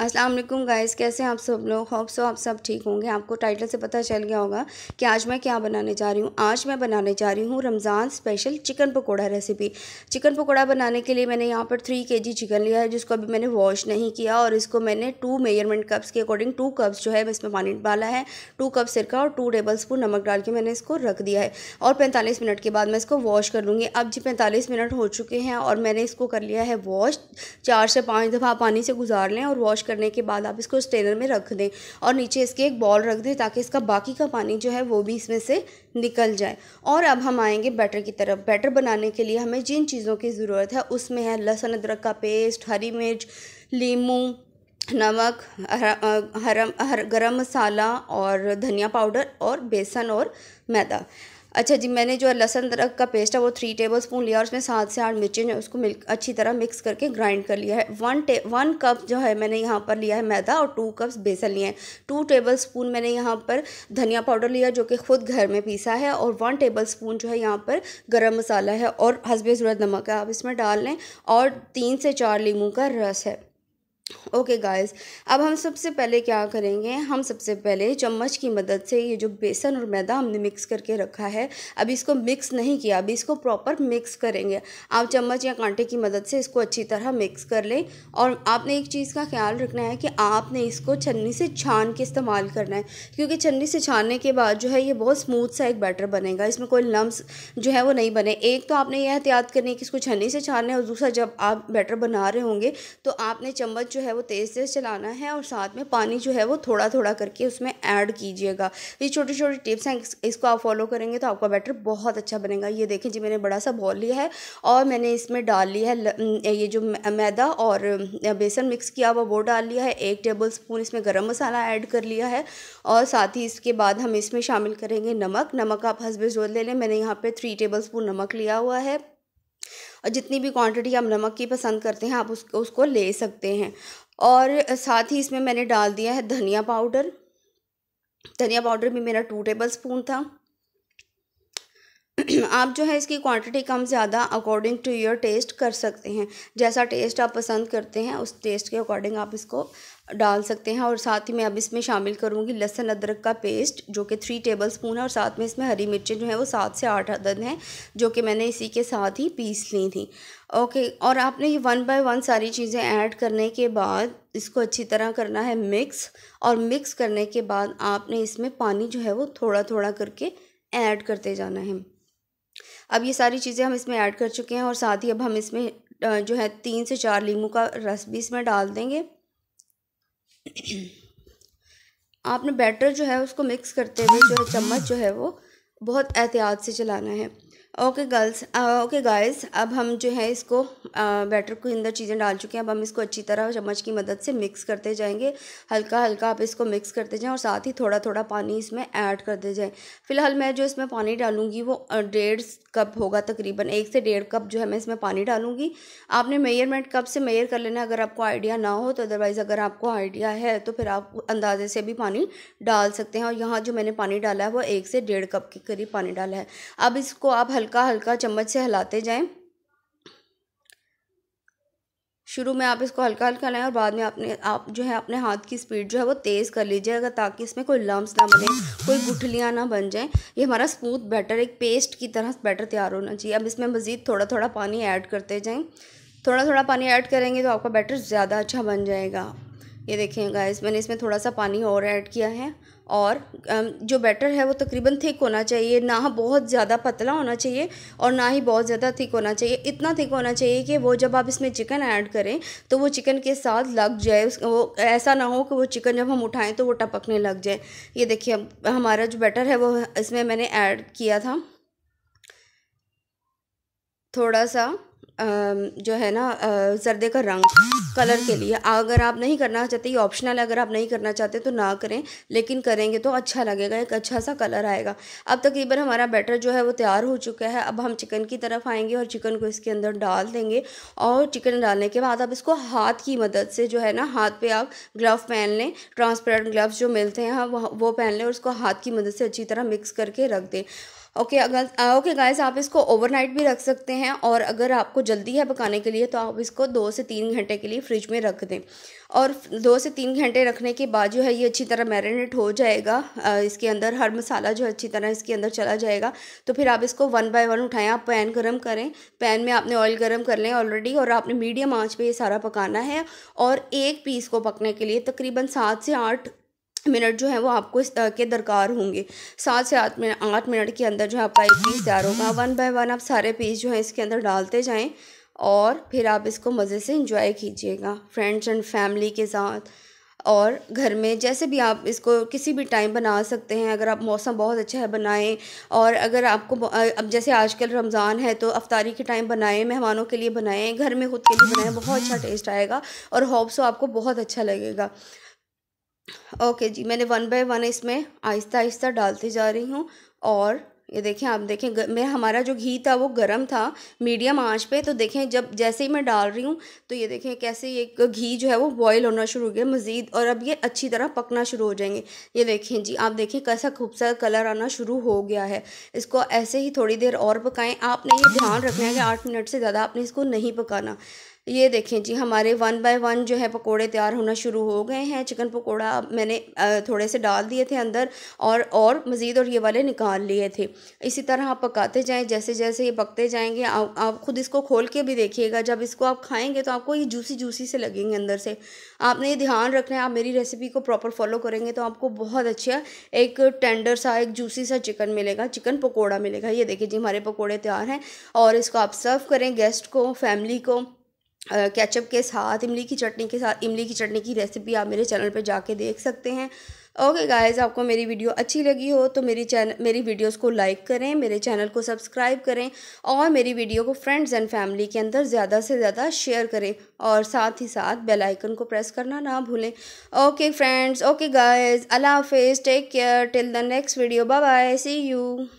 अस्सलाम वालेकुम गाइस कैसे हैं आप सब लोग होप सो आप सब ठीक होंगे आपको टाइटल से पता चल गया होगा कि आज मैं क्या बनाने जा रही हूँ आज मैं बनाने जा रही हूँ Ramzan special chicken pakora recipe chicken pakora बनाने के लिए मैंने यहाँ पर थ्री के जी चिकन लिया है जिसको अभी मैंने वॉश नहीं किया और इसको मैंने टू मेजरमेंट कप्स के अकॉर्डिंग टू कप्स जो है इसमें पानी डाला है टू कप सिरका और टू टेबल स्पून नमक डाल के मैंने इसको रख दिया है और पैंतालीस मिनट के बाद मैं इसको वॉश कर लूँगी अब जी पैंतालीस मिनट हो चुके हैं और मैंने इसको कर लिया है वॉश चार से पाँच दफ़ा पानी से गुजार लें और वॉश करने के बाद आप इसको स्टेनर में रख दें और नीचे इसके एक बॉल रख दें ताकि इसका बाकी का पानी जो है वो भी इसमें से निकल जाए और अब हम आएंगे बैटर की तरफ बैटर बनाने के लिए हमें जिन चीज़ों की ज़रूरत है उसमें है लहसुन अदरक का पेस्ट हरी मिर्च लीमू नमक हरा हर, हर गरम मसाला और धनिया पाउडर और बेसन और मैदा अच्छा जी मैंने जो लहसन अदरक का पेस्ट है वो थ्री टेबल स्पून लिया और उसमें सात से आठ मिर्चें जो उसको मिल अच्छी तरह मिक्स करके ग्राइंड कर लिया है वन टे वन कप जो है मैंने यहाँ पर लिया है मैदा और टू कप्स बेसन लिए हैं टू टेबल स्पून मैंने यहाँ पर धनिया पाउडर लिया जो कि खुद घर में पीसा है और वन टेबल स्पून जो है यहाँ पर गर्म मसाला है और हंसबे ज़रूरत नमक है आप इसमें डाल लें और तीन से चार लीमू का रस है ओके okay गाइस अब हम सबसे पहले क्या करेंगे हम सबसे पहले चम्मच की मदद से ये जो बेसन और मैदा हमने मिक्स करके रखा है अभी इसको मिक्स नहीं किया अभी इसको प्रॉपर मिक्स करेंगे आप चम्मच या कांटे की मदद से इसको अच्छी तरह मिक्स कर लें और आपने एक चीज़ का ख्याल रखना है कि आपने इसको छन्नी से छान के इस्तेमाल करना है क्योंकि छन्नी से छानने के बाद जो है ये बहुत स्मूथ सा एक बैटर बनेगा इसमें कोई लम्ब जो है वो नहीं बने एक तो आपने यह एहतियात करनी है कि इसको छन्नी से छानना है और दूसरा जब आप बैटर बना रहे होंगे तो आपने चम्मच जो है वो तेज़ तेज़ चलाना है और साथ में पानी जो है वो थोड़ा थोड़ा करके उसमें ऐड कीजिएगा ये छोटी छोटी टिप्स हैं इसको आप फॉलो करेंगे तो आपका बैटर बहुत अच्छा बनेगा ये देखें जी मैंने बड़ा सा बॉल लिया है और मैंने इसमें डाल लिया है ये जो मैदा और बेसन मिक्स किया हुआ वो डाल लिया है एक टेबल स्पून इसमें गर्म मसाला ऐड कर लिया है और साथ ही इसके बाद हम इसमें शामिल करेंगे नमक नमक आप हंसबे जोड़ ले लें मैंने यहाँ पर थ्री टेबल स्पून नमक लिया हुआ है और जितनी भी क्वांटिटी आप नमक की पसंद करते हैं आप उसको उसको ले सकते हैं और साथ ही इसमें मैंने डाल दिया है धनिया पाउडर धनिया पाउडर भी मेरा टू टेबल स्पून था आप जो है इसकी क्वांटिटी कम ज़्यादा अकॉर्डिंग टू योर टेस्ट कर सकते हैं जैसा टेस्ट आप पसंद करते हैं उस टेस्ट के अकॉर्डिंग आप इसको डाल सकते हैं और साथ ही मैं अब इसमें शामिल करूँगी लहसन अदरक का पेस्ट जो कि थ्री टेबल स्पून है और साथ में इसमें हरी मिर्चें जो है वो सात से आठ अदद हैं जो कि मैंने इसी के साथ ही पीस ली थी ओके और आपने ये वन बाय वन सारी चीज़ें ऐड करने के बाद इसको अच्छी तरह करना है मिक्स और मिक्स करने के बाद आपने इसमें पानी जो है वो थोड़ा थोड़ा करके ऐड करते जाना है अब ये सारी चीज़ें हम इसमें ऐड कर चुके हैं और साथ ही अब हम इसमें जो है तीन से चार लींबू का रस भी इसमें डाल देंगे आपने बैटर जो है उसको मिक्स करते हुए जो है चम्मच जो है वो बहुत एहतियात से चलाना है ओके गर्ल्स ओके गाइस अब हम जो है इसको बैटर के अंदर चीज़ें डाल चुके हैं अब हम इसको अच्छी तरह चम्मच की मदद से मिक्स करते जाएंगे हल्का हल्का आप इसको मिक्स करते जाएं और साथ ही थोड़ा थोड़ा पानी इसमें ऐड करते जाएं फिलहाल मैं जो इसमें पानी डालूंगी वो uh, डेढ़ कप होगा तकरीबन एक से डेढ़ कप जो है मैं इसमें पानी डालूंगी आपने मेयरमेंट कप से मेयर कर लेना अगर आपको आइडिया ना हो तो अदरवाइज़ अगर आपको आइडिया है तो फिर आप अंदाजे से भी पानी डाल सकते हैं और यहाँ जो मैंने पानी डाला है वो एक से डेढ़ कप के करीब पानी डाला है अब इसको आप हल्का हल्का हल्का चम्मच से हिलाते जाएं शुरू में आप इसको हल्का हल्का लाएं और बाद में आपने आप जो है अपने हाथ की स्पीड जो है वो तेज़ कर लीजिएगा ताकि इसमें कोई लम्ब ना बने कोई गुठलियाँ ना बन जाएँ ये हमारा स्मूथ बैटर एक पेस्ट की तरह बैटर तैयार होना चाहिए अब इसमें मज़ीद थोड़ा थोड़ा पानी ऐड करते जाएँ थोड़ा थोड़ा पानी ऐड करेंगे तो आपका बैटर ज़्यादा अच्छा बन जाएगा ये देखें गाइस मैंने इसमें थोड़ा सा पानी और ऐड किया है और जो बैटर है वो तो तकरीबन थिक होना चाहिए ना बहुत ज़्यादा पतला होना चाहिए और ना ही बहुत ज़्यादा थिक होना चाहिए इतना थिक होना चाहिए कि वो जब आप इसमें चिकन ऐड करें तो वो चिकन के साथ लग जाए वो ऐसा ना हो कि वो चिकन जब हम उठाएं तो वो टपकने लग जाए ये देखिए हमारा जो बैटर है वो इसमें मैंने ऐड किया था थोड़ा सा जो है ना जर्दे का रंग कलर के लिए अगर आप नहीं करना चाहते ये ऑप्शनल है अगर आप नहीं करना चाहते तो ना करें लेकिन करेंगे तो अच्छा लगेगा एक अच्छा सा कलर आएगा अब तकरीबन हमारा बैटर जो है वो तैयार हो चुका है अब हम चिकन की तरफ आएंगे और चिकन को इसके अंदर डाल देंगे और चिकन डालने के बाद आप इसको हाथ की मदद से जो है ना हाथ पर आप ग्लव पहन लें ट्रांसपेरेंट ग्लव्स जो मिलते हैं हाँ, वो पहन लें और उसको हाथ की मदद से अच्छी तरह मिक्स करके रख दें ओके अगर ओके गाइस आप इसको ओवरनाइट भी रख सकते हैं और अगर आपको जल्दी है पकाने के लिए तो आप इसको दो से तीन घंटे के लिए फ्रिज में रख दें और दो से तीन घंटे रखने के बाद जो है ये अच्छी तरह मैरिनेट हो जाएगा इसके अंदर हर मसाला जो है अच्छी तरह इसके अंदर चला जाएगा तो फिर आप इसको वन बाय वन उठाएं आप पैन गरम करें पैन में आपने ऑयल गरम कर लें ऑलरेडी और आपने मीडियम आंच पे ये सारा पकाना है और एक पीस को पकने के लिए तकरीबन सात से आठ मिनट जो है वो आपको के दरकार होंगे सात से आठ मिनट आठ मिनट के अंदर जो है आपका एक पीस तैयार होगा वन बाय वन आप सारे पीस जो है इसके अंदर डालते जाएं और फिर आप इसको मज़े से इंजॉय कीजिएगा फ्रेंड्स एंड फैमिली के साथ और घर में जैसे भी आप इसको किसी भी टाइम बना सकते हैं अगर आप मौसम बहुत अच्छा है बनाएं और अगर आपको अब जैसे आजकल रमज़ान है तो अफ्तारी के टाइम बनाएं मेहमानों के लिए बनाएं घर में खुद के लिए बनाएं बहुत अच्छा टेस्ट आएगा और होप्सो तो आपको बहुत अच्छा लगेगा ओके जी मैंने वन बाय वन इसमें आहिस्ता आहिस्ता डालती जा रही हूँ और ये देखें आप देखें मैं हमारा जो घी था वो गर्म था मीडियम आंच पे तो देखें जब जैसे ही मैं डाल रही हूँ तो ये देखें कैसे ये घी जो है वो बॉईल होना शुरू हो गया मज़ीद और अब ये अच्छी तरह पकना शुरू हो जाएंगे ये देखें जी आप देखें कैसा खूबसूरत कलर आना शुरू हो गया है इसको ऐसे ही थोड़ी देर और पकाएं आपने ये ध्यान रखना है कि आठ मिनट से ज़्यादा आपने इसको नहीं पकाना ये देखें जी हमारे वन बाय वन जो है पकोड़े तैयार होना शुरू हो गए हैं चिकन पकोड़ा मैंने थोड़े से डाल दिए थे अंदर और और मज़ीद और ये वाले निकाल लिए थे इसी तरह आप पकाते जाएँ जैसे जैसे ये पकते जाएंगे आ, आप खुद इसको खोल के भी देखिएगा जब इसको आप खाएँगे तो आपको ये जूसी जूसी से लगेंगे अंदर से आपने ये ध्यान रखना है आप मेरी रेसिपी को प्रॉपर फॉलो करेंगे तो आपको बहुत अच्छा एक टेंडर सा एक जूसी सा चिकन मिलेगा चिकन पकौड़ा मिलेगा ये देखिए जी हमारे पकौड़े तैयार हैं और इसको आप सर्व करें गेस्ट को फैमिली को कैचअप के साथ इमली की चटनी के साथ इमली की चटनी की रेसिपी आप मेरे चैनल पर जाके देख सकते हैं ओके okay गाइस आपको मेरी वीडियो अच्छी लगी हो तो मेरी चैनल मेरी वीडियोस को लाइक करें मेरे चैनल को सब्सक्राइब करें और मेरी वीडियो को फ्रेंड्स एंड फैमिली के अंदर ज़्यादा से ज़्यादा शेयर करें और साथ ही साथ बेल आइकन को प्रेस करना ना भूलें ओके फ्रेंड्स ओके गाइस अल्लाह हाफिज़ take care till the next video bye bye see you